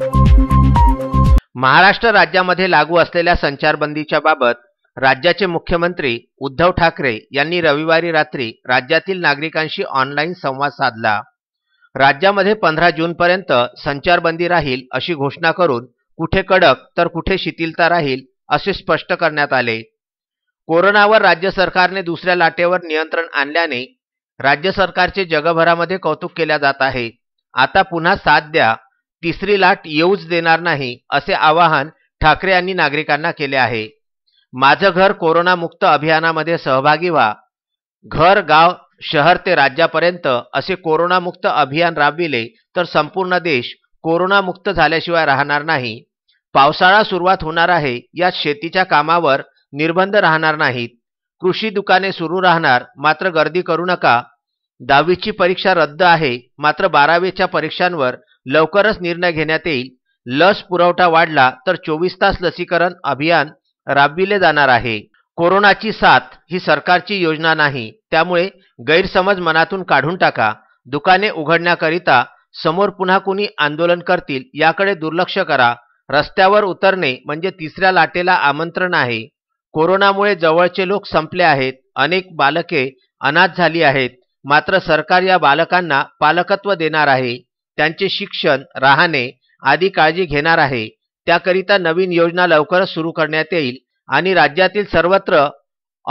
महाराष्ट्र राज्यामध्ये लागू असलेल्या संचारबंदीच्या बाबत राज्याचे मुख्यमंत्री उद्धव ठाकरे यांनी रविवारी रात्री राज्यातील नागरिकांशी ऑनलाईन संवाद साधला राज्यामध्ये पंधरा जूनपर्यंत संचारबंदी राहील अशी घोषणा करून कुठे कडक तर कुठे शिथिलता राहील असे स्पष्ट करण्यात आले कोरोनावर राज्य सरकारने दुसऱ्या लाटेवर नियंत्रण आणल्याने राज्य सरकारचे जगभरामध्ये कौतुक केल्या जात आहे आता पुन्हा साथ द्या तिसरी लाट येऊच देणार नाही असे आवाहन ठाकरे यांनी नागरिकांना केले आहे माझं घर कोरोनामुक्त अभियानामध्ये सहभागी व्हा घर गाव शहर ते राज्यापर्यंत असे कोरोनामुक्त अभियान राबविले तर संपूर्ण देश कोरोनामुक्त झाल्याशिवाय राहणार नाही पावसाळा सुरुवात होणार आहे यात शेतीच्या कामावर निर्बंध राहणार नाहीत कृषी दुकाने सुरू राहणार मात्र गर्दी करू नका दहावीची परीक्षा रद्द आहे मात्र बारावीच्या परीक्षांवर लवकरच निर्णय घेण्यात येईल लस पुरवठा वाढला तर चोवीस तास लसीकरण अभियान राबविले जाणार आहे कोरोनाची साथ ही सरकारची योजना नाही त्यामुळे गैरसमज मनातून काढून टाका दुकाने उघडण्याकरिता समोर पुन्हा कुणी आंदोलन करतील याकडे दुर्लक्ष करा रस्त्यावर उतरणे म्हणजे तिसऱ्या लाटेला आमंत्रण आहे कोरोनामुळे जवळचे लोक संपले आहेत अनेक बालके अनाथ झाली आहेत मात्र सरकार या बालकांना पालकत्व देणार आहे त्यांचे शिक्षण राहणे आदी काळजी घेणार आहे त्याकरिता नवीन योजना लवकरच सुरू करण्यात येईल आणि राज्यातील सर्वत्र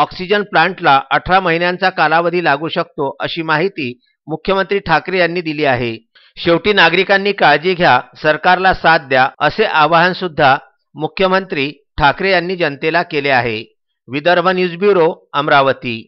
ऑक्सिजन प्लांटला अठरा महिन्यांचा कालावधी लागू शकतो अशी माहिती मुख्यमंत्री ठाकरे यांनी दिली आहे शेवटी नागरिकांनी काळजी घ्या सरकारला साथ द्या असे आवाहन सुद्धा मुख्यमंत्री ठाकरे यांनी जनतेला केले आहे विदर्भ न्यूज ब्युरो अमरावती